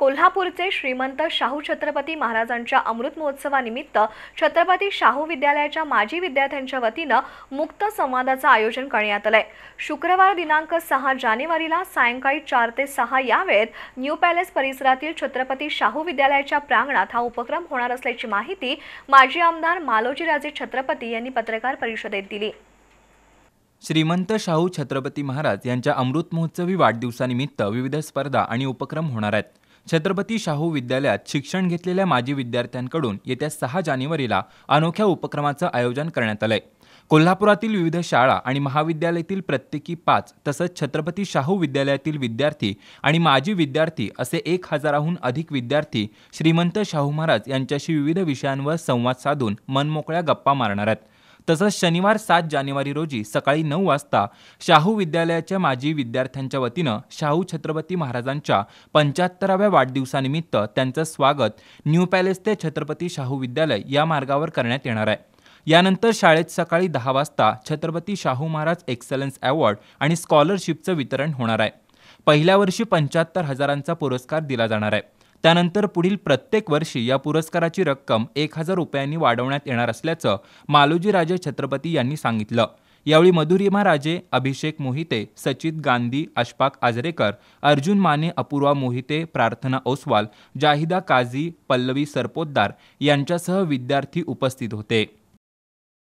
कोल्हापूरचे श्रीमंत शाहू छत्रपती महाराजांच्या अमृत महोत्सवानिमित्त छत्रपती शाहू विद्यालयाच्या माजी विद्यार्थ्यांच्या वतीनं मुक्त संवादाचं आयोजन करण्यात आलंय शुक्रवार दिनांक सहा जानेवारीला सायंकाळी चार ते सहा या वेळेत न्यू पॅलेस परिसरातील छत्रपती शाहू विद्यालयाच्या प्रांगणात हा उपक्रम होणार असल्याची माहिती माजी आमदार मालोजीराजे छत्रपती यांनी पत्रकार परिषदेत दिली श्रीमंत शाहू छत्रपती महाराज यांच्या अमृत महोत्सवी वाढदिवसानिमित्त विविध स्पर्धा आणि उपक्रम होणार आहेत छत्रपती शाहू विद्यालयात शिक्षण घेतलेल्या माजी विद्यार्थ्यांकडून येत्या सहा जानेवारीला अनोख्या उपक्रमाचं आयोजन करण्यात आलंय कोल्हापुरातील विविध शाळा आणि महाविद्यालयातील प्रत्येकी पाच तसंच छत्रपती शाहू विद्यालयातील विद्यार्थी आणि माजी विद्यार्थी असे एक हजाराहून अधिक विद्यार्थी श्रीमंत शाहू महाराज यांच्याशी विविध विषयांवर संवाद साधून मनमोकळ्या गप्पा मारणार आहेत तसंच शनिवार सात जानेवारी रोजी सकाळी नऊ वाजता शाहू विद्यालयाच्या माजी विद्यार्थ्यांच्या वतीनं शाहू छत्रपती महाराजांच्या पंच्याहत्तराव्या वाढदिवसानिमित्त त्यांचं स्वागत न्यू पॅलेस ते छत्रपती शाहू विद्यालय या मार्गावर करण्यात येणार आहे यानंतर शाळेत सकाळी दहा वाजता छत्रपती शाहू महाराज एक्सलन्स अवॉर्ड आणि स्कॉलरशिपचं वितरण होणार आहे पहिल्या वर्षी पंच्याहत्तर हजारांचा पुरस्कार दिला जाणार आहे त्यानंतर पुढील प्रत्येक वर्षी या पुरस्काराची रक्कम एक हजार रुपयांनी वाढवण्यात येणार असल्याचं मालोजीराजे छत्रपती यांनी सांगितलं यावेळी मधुरिमा राजे अभिषेक मोहिते सचित गांधी अशफाक आजरेकर अर्जुन माने अपूर्वा मोहिते प्रार्थना ओसवाल जाहिदा काझी पल्लवी सरपोतदार यांच्यासह विद्यार्थी उपस्थित होते